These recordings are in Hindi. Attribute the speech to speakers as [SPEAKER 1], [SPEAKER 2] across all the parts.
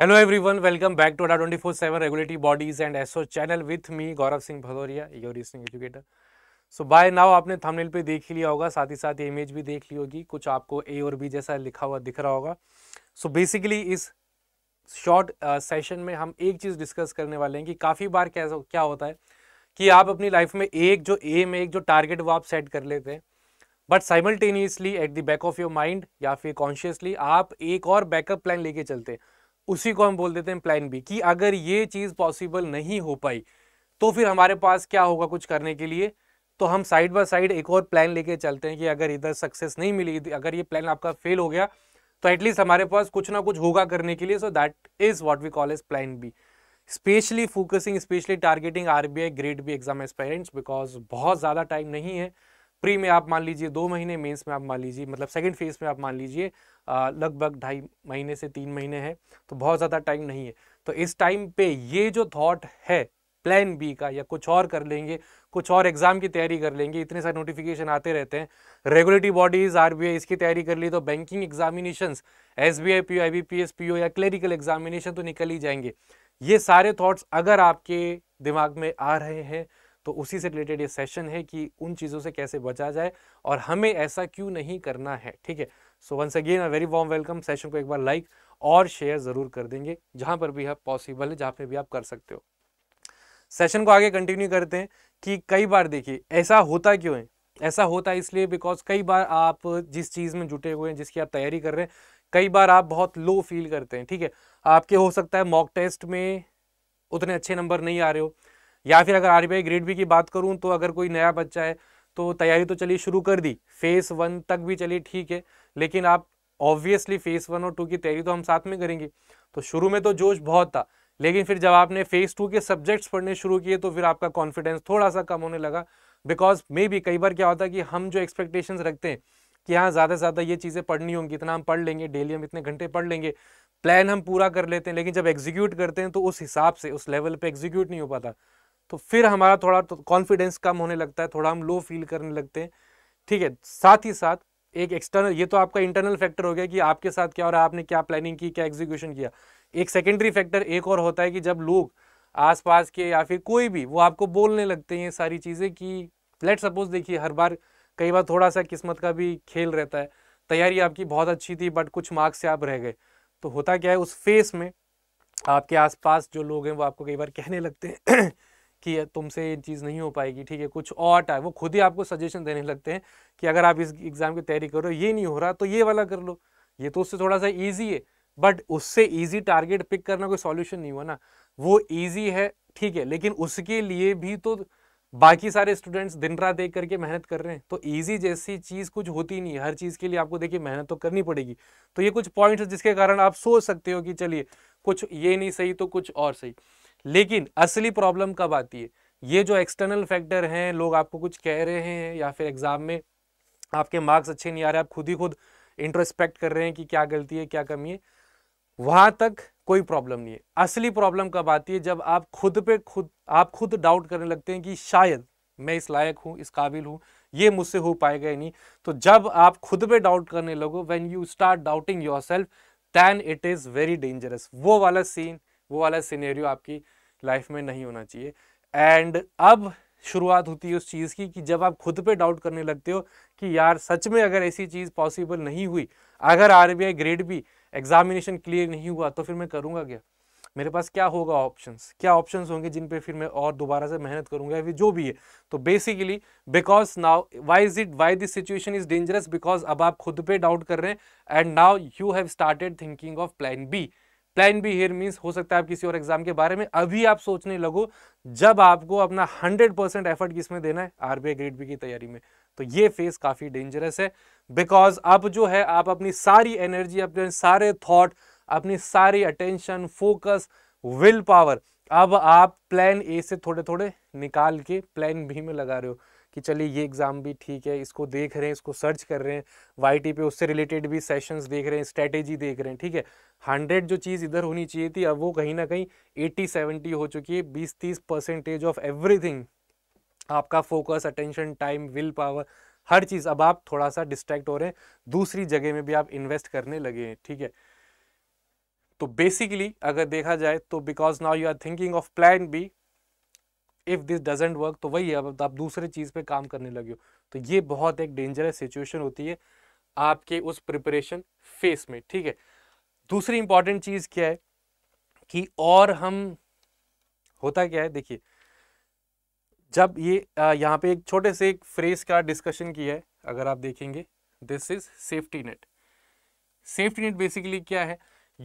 [SPEAKER 1] hello everyone welcome back to Adda twenty four seven regulatory bodies and SO channel with me Gaurav Singh Bhadauria your reasoning educator so by now आपने थंबनेल पे देख ही लिया होगा साथ ही साथ ये इमेज भी देख ली होगी कुछ आपको ए और बी जैसा लिखा हुआ दिख रहा होगा सो so बेसिकली इस शॉर्ट सेशन uh, में हम एक चीज़ डिस्कस करने वाले हैं कि काफ़ी बार कैसा क्या होता है कि आप अपनी लाइफ में एक जो एम एक जो टारगेट वो आप सेट कर लेते हैं but simultaneously at the back of your mind या फिर कॉन्शियसली आप एक और बैकअप प्लान लेके चलते हैं उसी को हम बोल देते हैं प्लान बी कि अगर ये चीज़ पॉसिबल नहीं हो पाई तो फिर हमारे पास क्या होगा कुछ करने के लिए तो हम साइड बाय साइड एक और प्लान लेके चलते हैं कि अगर इधर सक्सेस नहीं मिली अगर ये प्लान आपका फेल हो गया तो एटलीस्ट हमारे पास कुछ ना कुछ होगा करने के लिए so that is what we call as plan B specially focusing specially targeting RBI grade B exam aspirants because बहुत ज़्यादा टाइम नहीं है प्री में आप मान लीजिए दो महीने मेंस में आप मान लीजिए मतलब सेकंड फेज में आप मान लीजिए लगभग ढाई महीने से तीन महीने हैं तो बहुत ज़्यादा टाइम नहीं है तो इस टाइम पे ये जो थॉट है प्लान बी का या कुछ और कर लेंगे कुछ और एग्जाम की तैयारी कर लेंगे इतने सारे नोटिफिकेशन आते रहते हैं रेगुलेटरी बॉडीज आरबीआई इसकी तैयारी कर ली तो banking examination S B I P I B P S या क्लरिकल एग्जामिनेशन तो निकल ही जाएंगे ये सारे थाट्स अगर आपके दिमाग में आ रहे हैं तो उसी से रिलेटेड ये सेशन है कि उन चीज़ों से कैसे बचा जाए और हमें ऐसा क्यों नहीं करना है ठीक है so once again a very warm welcome session को एक बार लाइक और शेयर ज़रूर कर देंगे जहाँ पर भी आप पॉसिबल है जहाँ पर भी आप कर सकते हो सेशन को आगे कंटिन्यू करते हैं कि कई बार देखिए ऐसा होता क्यों है ऐसा होता है इसलिए बिकॉज कई बार आप जिस चीज़ में जुटे हुए हैं जिसकी आप तैयारी कर रहे हैं कई बार आप बहुत लो फील करते हैं ठीक है आपके हो सकता है मॉक टेस्ट में उतने अच्छे नंबर नहीं आ रहे हो या फिर अगर आर ग्रेड बी की बात करूँ तो अगर कोई नया बच्चा है तो तैयारी तो चलिए शुरू कर दी फेस वन तक भी चलिए ठीक है लेकिन आप ऑब्वियसली फेस वन और टू की तैयारी तो हम साथ में करेंगे तो शुरू में तो जोश बहुत था लेकिन फिर जब आपने फेस टू के सब्जेक्ट्स पढ़ने शुरू किए तो फिर आपका कॉन्फिडेंस थोड़ा सा कम होने लगा बिकॉज मे भी कई बार क्या होता है कि हम जो एक्सपेक्टेशंस रखते हैं कि हाँ ज़्यादा से ज़्यादा ये चीज़ें पढ़नी होंगी इतना हम पढ़ लेंगे डेली हम इतने घंटे पढ़ लेंगे प्लान हम पूरा कर लेते हैं लेकिन जब एग्जीक्यूट करते हैं तो उस हिसाब से उस लेवल पर एग्जीक्यूट नहीं हो पाता तो फिर हमारा थोड़ा कॉन्फिडेंस तो कम होने लगता है थोड़ा हम लो फील करने लगते हैं ठीक है साथ ही साथ एक एक्सटर्नल ये तो आपका इंटरनल फैक्टर हो गया कि आपके साथ क्या हो रहा है आपने क्या प्लानिंग की क्या एग्जीक्यूशन किया एक सेकेंडरी फैक्टर एक और होता है कि जब लोग आसपास के या फिर कोई भी वो आपको बोलने लगते हैं सारी चीज़ें कि लेट सपोज देखिए हर बार कई बार थोड़ा सा किस्मत का भी खेल रहता है तैयारी आपकी बहुत अच्छी थी बट कुछ मार्क्स से आप रह गए तो होता क्या है उस फेस में आपके आसपास जो लोग हैं वो आपको कई बार कहने लगते हैं कि तुमसे ये चीज़ नहीं हो पाएगी ठीक है कुछ और टाइप वो खुद ही आपको सजेशन देने लगते हैं कि अगर आप इस एग्ज़ाम की तैयारी करो ये नहीं हो रहा तो ये वाला कर लो ये तो उससे थोड़ा सा ईजी है बट उससे ईजी टारगेट पिक करना कोई सॉल्यूशन नहीं हुआ ना वो ईजी है ठीक है लेकिन उसके लिए भी तो बाकी सारे स्टूडेंट्स दिन रात देख करके मेहनत कर रहे हैं तो ईजी जैसी चीज़ कुछ होती नहीं हर चीज़ के लिए आपको देखिए मेहनत तो करनी पड़ेगी तो ये कुछ पॉइंट्स जिसके कारण आप सोच सकते हो कि चलिए कुछ ये नहीं सही तो कुछ और सही लेकिन असली प्रॉब्लम कब आती है ये जो एक्सटर्नल फैक्टर हैं लोग आपको कुछ कह रहे हैं या फिर एग्ज़ाम में आपके मार्क्स अच्छे नहीं आ रहे आप खुद ही खुद इंट्रोस्पेक्ट कर रहे हैं कि क्या गलती है क्या कमी है वहां तक कोई प्रॉब्लम नहीं है असली प्रॉब्लम कब आती है जब आप खुद पे खुद आप खुद डाउट करने लगते हैं कि शायद मैं इस लायक हूं इस काबिल हूँ ये मुझसे हो पाएगा ही नहीं तो जब आप खुद पे डाउट करने लगो when you start doubting your self then it is very dangerous वो वाला सीन वो वाला सीनेरियो आपकी लाइफ में नहीं होना चाहिए एंड अब शुरुआत होती है उस चीज़ की कि जब आप खुद पे डाउट करने लगते हो कि यार सच में अगर ऐसी चीज़ पॉसिबल नहीं हुई अगर आर ग्रेड भी एग्जामिनेशन क्लियर नहीं हुआ तो फिर मैं करूँगा क्या मेरे पास क्या होगा ऑप्शंस क्या ऑप्शंस होंगे जिन पे फिर मैं और दोबारा से मेहनत करूंगा या जो भी है तो basically because now why is it why this situation is dangerous because अब आप खुद पे डाउट कर रहे हैं and now you have started thinking of plan B plan B here means हो सकता है आप किसी और एग्जाम के बारे में अभी आप सोचने लगो जब आपको अपना हंड्रेड परसेंट एफर्ट किसमें देना है आरबीआई ग्रेड बी की तैयारी में तो ये फेज काफ़ी डेंजरस है बिकॉज अब जो है आप अपनी सारी एनर्जी अपने सारे थॉट अपनी सारी अटेंशन फोकस विल पावर अब आप प्लान ए से थोड़े थोड़े निकाल के प्लान बी में लगा रहे हो कि चलिए ये एग्ज़ाम भी ठीक है इसको देख रहे हैं इसको सर्च कर रहे हैं वाई पे उससे रिलेटेड भी सेशंस देख रहे हैं स्ट्रैटेजी देख रहे हैं ठीक है हंड्रेड जो चीज़ इधर होनी चाहिए थी अब वो कहीं ना कहीं एट्टी सेवेंटी हो चुकी है बीस तीस परसेंटेज ऑफ एवरीथिंग आपका focus attention time will power हर चीज़ अब आप थोड़ा सा डिस्ट्रैक्ट हो रहे हैं दूसरी जगह में भी आप इन्वेस्ट करने लगे हैं ठीक है तो बेसिकली अगर देखा जाए तो because now you are thinking of plan B if this doesn't work तो वही है अब आप दूसरे चीज़ पे काम करने लगे हो तो ये बहुत एक डेंजरस सिचुएशन होती है आपके उस प्रिपरेशन फेस में ठीक है दूसरी इंपॉर्टेंट चीज़ क्या है कि और हम होता क्या है देखिए जब ये यहाँ पे एक छोटे से एक फ्रेज का डिस्कशन किया है अगर आप देखेंगे this is safety net safety net basically क्या है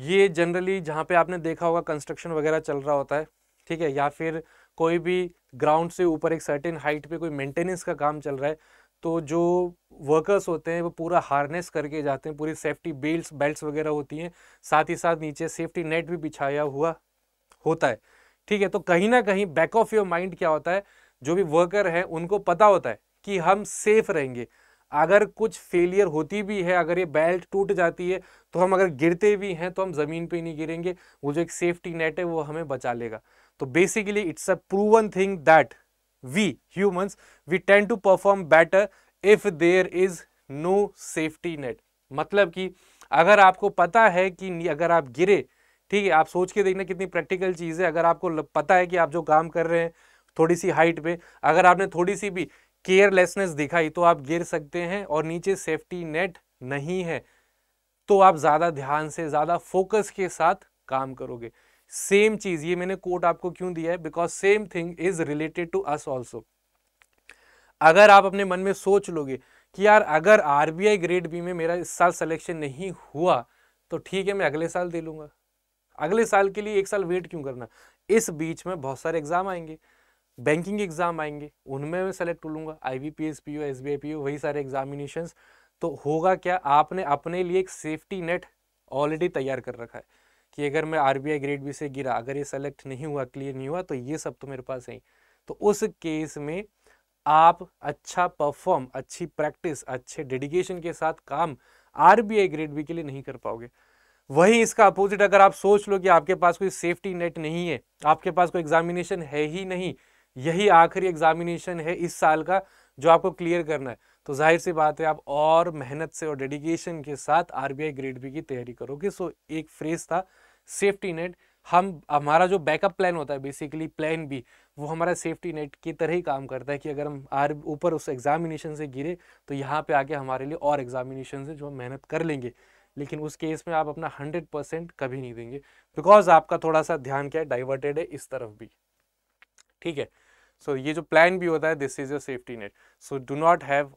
[SPEAKER 1] ये जनरली जहाँ पे आपने देखा होगा कंस्ट्रक्शन वगैरह चल रहा होता है ठीक है या फिर कोई भी ग्राउंड से ऊपर एक सर्टेन हाइट पे कोई मेंटेनेंस का काम चल रहा है तो जो वर्कर्स होते हैं वो पूरा हार्नेस करके जाते हैं पूरी सेफ्टी बेल्ट बेल्ट वगैरह होती हैं साथ ही साथ नीचे सेफ्टी नेट भी बिछाया हुआ होता है ठीक है तो कहीं ना कहीं बैक ऑफ योर माइंड क्या होता है जो भी वर्कर है उनको पता होता है कि हम सेफ रहेंगे अगर कुछ फेलियर होती भी है अगर ये बेल्ट टूट जाती है तो हम अगर गिरते भी हैं तो हम ज़मीन पे नहीं गिरेंगे वो जो एक सेफ्टी नेट है वो हमें बचा लेगा तो basically it's a proven thing that we humans we tend to perform better if there is no safety net मतलब कि अगर आपको पता है कि अगर आप गिरे ठीक है आप सोच के देखना कितनी प्रैक्टिकल चीज़ है अगर आपको पता है कि आप जो काम कर रहे हैं थोड़ी सी हाइट पे अगर आपने थोड़ी सी भी केयरलेसनेस दिखाई तो आप गिर सकते हैं और नीचे सेफ्टी नेट नहीं है तो आप ज़्यादा ध्यान से ज़्यादा फोकस के साथ काम करोगे सेम चीज़ ये मैंने कोट आपको क्यों दिया है because same thing is related to us also अगर आप अपने मन में सोच लोगे कि यार अगर आरबीआई ग्रेड बी में मेरा इस साल सिलेक्शन नहीं हुआ तो ठीक है मैं अगले साल दे लूंगा अगले साल के लिए एक साल वेट क्यों करना इस बीच में बहुत सारे एग्ज़ाम आएंगे बैंकिंग एग्ज़ाम आएंगे उनमें मैं सेलेक्ट हो लूंगा I B P S P O S B I P O वही सारे एग्जामिनेशन तो होगा क्या आपने अपने लिए एक सेफ्टी नेट ऑलरेडी तैयार कर रखा है कि अगर मैं आर ग्रेड बी से गिरा अगर ये सेलेक्ट नहीं हुआ क्लियर नहीं हुआ तो ये सब तो मेरे पास है तो उस केस में आप अच्छा परफॉर्म अच्छी प्रैक्टिस अच्छे डेडिकेशन के साथ काम आर ग्रेड बी के लिए नहीं कर पाओगे वही इसका अपोजिट अगर आप सोच लो कि आपके पास कोई सेफ्टी नेट नहीं है आपके पास कोई एग्जामिनेशन है ही नहीं यही आखिरी एग्जामिनेशन है इस साल का जो आपको क्लियर करना है तो जाहिर सी बात है आप और मेहनत से और डेडिकेशन के साथ आरबीआई ग्रेड बी की तैयारी करोगे सो एक फ्रेज था सेफ्टी नेट हम हमारा जो बैकअप प्लान होता है बेसिकली प्लान बी वो हमारा सेफ्टी नेट की तरह ही काम करता है कि अगर हम आर ऊपर उस एग्जामिनेशन से गिरे तो यहाँ पे आके हमारे लिए और एग्जामिनेशन है जो हम मेहनत कर लेंगे लेकिन उस केस में आप अपना हंड्रेड परसेंट कभी नहीं देंगे बिकॉज आपका थोड़ा सा ध्यान क्या है डाइवर्टेड है इस तरफ भी ठीक है सो ये जो प्लान भी होता है this is your safety net so do not have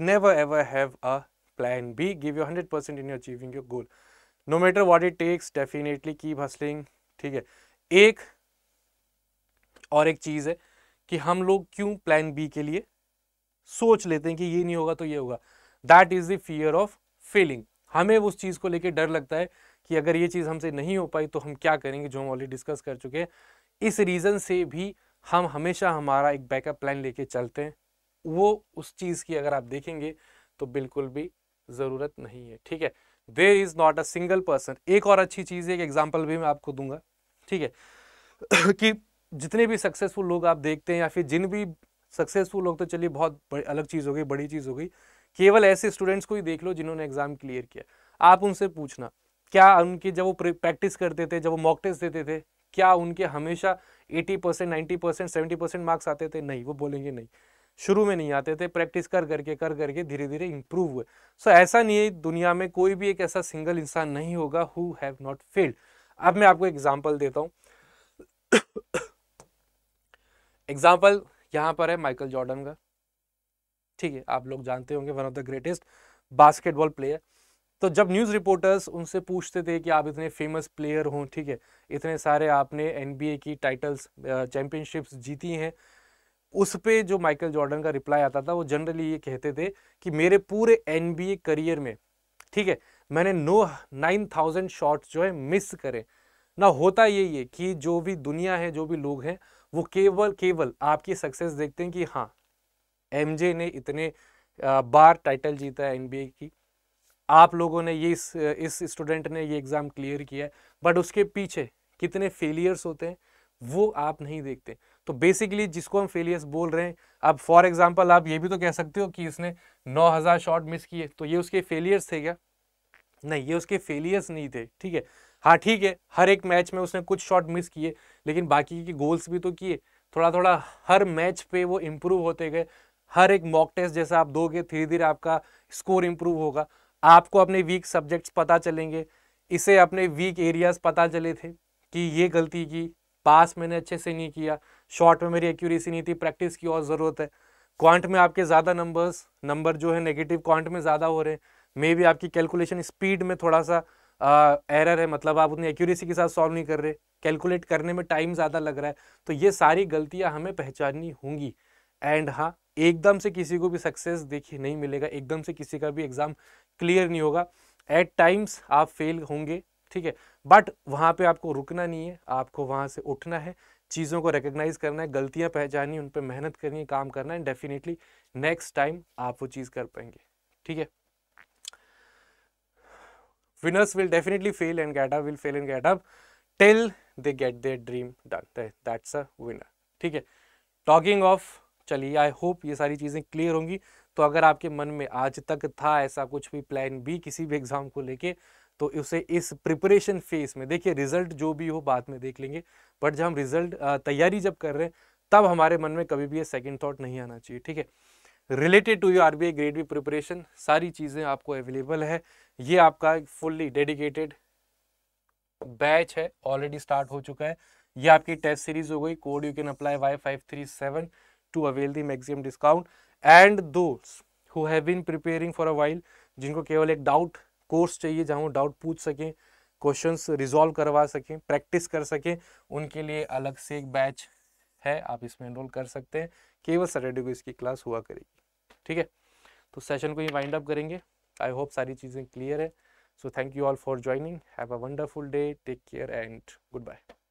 [SPEAKER 1] never ever have a plan B give you hundred percent in you achieving your goal no matter what it takes definitely keep hustling ठीक है एक और एक चीज़ है कि हम लोग क्यों प्लान बी के लिए सोच लेते हैं कि ये नहीं होगा तो ये होगा that is the fear of failing हमें उस चीज़ को लेकर डर लगता है कि अगर ये चीज़ हमसे नहीं हो पाई तो हम क्या करेंगे जो हम ऑलरेडी डिस्कस कर चुके हैं इस रीज़न से भी हम हमेशा हमारा एक बैकअप प्लान लेके चलते हैं वो उस चीज़ की अगर आप देखेंगे तो बिल्कुल भी ज़रूरत नहीं है ठीक है there is not a single person एक और अच्छी चीज़ एक एग्जाम्पल भी मैं आपको दूंगा ठीक है कि जितने भी सक्सेसफुल लोग आप देखते हैं या फिर जिन भी सक्सेसफुल लोग तो चलिए बहुत अलग चीज़ हो गई बड़ी चीज़ हो गई केवल ऐसे स्टूडेंट्स को ही देख लो जिन्होंने एग्ज़ाम क्लियर किया आप उनसे पूछना क्या उनके जब वो प्रैक्टिस करते थे जब वो मॉक टेस्ट देते थे क्या उनके हमेशा eighty percent ninety percent seventy percent marks आते थे नहीं वो बोलेंगे नहीं शुरू में नहीं आते थे प्रैक्टिस कर करके कर करके धीरे धीरे इंप्रूव हुए सो so, ऐसा नहीं है दुनिया में कोई भी एक ऐसा सिंगल इंसान नहीं होगा हु हैव नॉट फेल्ड अब मैं आपको एग्जाम्पल देता हूँ एग्जाम्पल यहाँ पर है माइकल जॉर्डन का ठीक है आप लोग जानते होंगे one of the greatest basketball player तो जब न्यूज़ रिपोर्टर्स उनसे पूछते थे कि आप इतने फेमस प्लेयर हों ठीक है इतने सारे आपने एन की टाइटल्स चैम्पियनशिप्स जीती हैं उस पे जो माइकल जॉर्डन का रिप्लाई आता था वो जनरली ये कहते थे कि मेरे पूरे एनबीए करियर में ठीक है मैंने नो नाइन थाउजेंड शॉट्स जो है मिस करे ना होता यही है कि जो भी दुनिया है जो भी लोग हैं वो केवल केवल आपकी सक्सेस देखते हैं कि हाँ एमजे ने इतने बार टाइटल जीता है एनबीए की आप लोगों ने ये इस स्टूडेंट ने ये एग्ज़ाम क्लियर किया है बट उसके पीछे कितने फेलियर्स होते हैं वो आप नहीं देखते तो बेसिकली जिसको हम फेलियर्स बोल रहे हैं अब फॉर एग्जांपल आप ये भी तो कह सकते हो कि इसने 9000 शॉट मिस किए तो ये उसके फेलियर्स थे क्या नहीं ये उसके फेलियर्स नहीं थे ठीक है हाँ ठीक है हर एक मैच में उसने कुछ शॉट मिस किए लेकिन बाकी के गोल्स भी तो किए थोड़ा थोड़ा हर मैच पे वो इम्प्रूव होते गए हर एक मॉक टेस्ट जैसा आप दोगे धीरे धीरे आपका स्कोर इम्प्रूव होगा आपको अपने वीक सब्जेक्ट्स पता चलेंगे इसे अपने वीक एरियाज पता चले थे कि ये गलती की पास मैंने अच्छे से नहीं किया शॉर्ट में मेरी एक्यूरेसी नहीं थी प्रैक्टिस की और ज़रूरत है क्वांट में आपके ज़्यादा नंबर्स नंबर जो है नेगेटिव क्वांट में ज़्यादा हो रहे हैं मे भी आपकी कैलकुलेशन स्पीड में थोड़ा सा एरर है मतलब आप उतनी एक्यूरेसी के साथ सॉल्व नहीं कर रहे कैलकुलेट करने में टाइम ज़्यादा लग रहा है तो ये सारी गलतियाँ हमें पहचाननी होंगी एंड हाँ एकदम से किसी को भी सक्सेस देखिए नहीं मिलेगा एकदम से किसी का भी एग्ज़ाम क्लियर नहीं होगा एट टाइम्स आप फेल होंगे ठीक है बट वहाँ पे आपको रुकना नहीं है आपको वहाँ से उठना है चीज़ों को रिकग्नाइज करना है गलतियाँ पहचानी उन पर मेहनत करनी है काम करना है डेफिनेटली नेक्स्ट टाइम आप वो चीज़ कर पाएंगे ठीक है winners will definitely fail and get up will fail and get up till they get their dream done that's a winner ठीक है talking of चलिए आई होप ये सारी चीज़ें क्लियर होंगी तो अगर आपके मन में आज तक था ऐसा कुछ भी प्लान भी किसी भी एग्ज़ाम को लेके तो उसे इस प्रिपरेशन फेज में देखिए रिजल्ट जो भी हो बाद में देख लेंगे बट जब हम रिजल्ट तैयारी जब कर रहे हैं तब हमारे मन में कभी भी ये सेकेंड थाट नहीं आना चाहिए ठीक है related to you R B grade B preparation सारी चीज़ें आपको अवेलेबल है ये आपका फुल्ली डेडिकेटेड बैच है ऑलरेडी स्टार्ट हो चुका है ये आपकी टेस्ट सीरीज हो गई code you can apply Y five three seven to avail the maximum discount and those who have been preparing for a while जिनको केवल एक डाउट कोर्स चाहिए जहाँ डाउट पूछ सकें क्वेश्चंस रिजॉल्व करवा सकें प्रैक्टिस कर सकें उनके लिए अलग से एक बैच है आप इसमें एनरोल कर सकते हैं केवल सैटरडे को इसकी क्लास हुआ करेगी ठीक है तो सेशन को ही वाइंड अप करेंगे आई होप सारी चीज़ें क्लियर है so thank you all for joining have a wonderful day take care and good bye